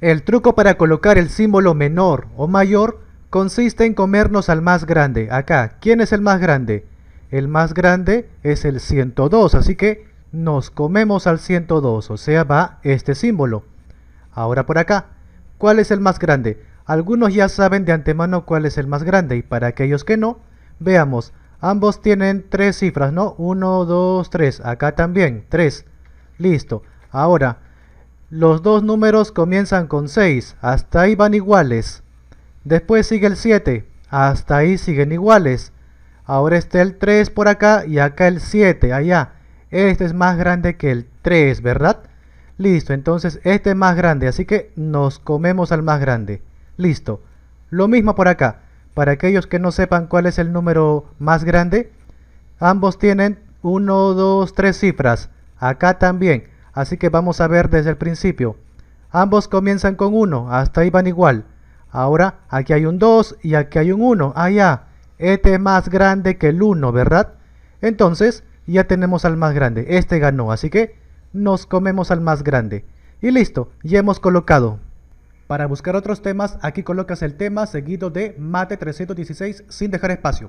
El truco para colocar el símbolo menor o mayor consiste en comernos al más grande. Acá, ¿quién es el más grande? El más grande es el 102, así que nos comemos al 102, o sea, va este símbolo. Ahora por acá, ¿cuál es el más grande? Algunos ya saben de antemano cuál es el más grande, y para aquellos que no, veamos, ambos tienen tres cifras, ¿no? 1, 2, 3, acá también, 3. Listo. Ahora, los dos números comienzan con 6, hasta ahí van iguales. Después sigue el 7, hasta ahí siguen iguales. Ahora está el 3 por acá y acá el 7, allá. Este es más grande que el 3, ¿verdad? Listo, entonces este es más grande, así que nos comemos al más grande. Listo. Lo mismo por acá. Para aquellos que no sepan cuál es el número más grande, ambos tienen 1, 2, 3 cifras. Acá también. Así que vamos a ver desde el principio. Ambos comienzan con 1, hasta ahí van igual. Ahora, aquí hay un 2 y aquí hay un 1. Ah, ya, este es más grande que el 1, ¿verdad? Entonces, ya tenemos al más grande. Este ganó, así que nos comemos al más grande. Y listo, ya hemos colocado. Para buscar otros temas, aquí colocas el tema seguido de Mate 316 sin dejar espacio.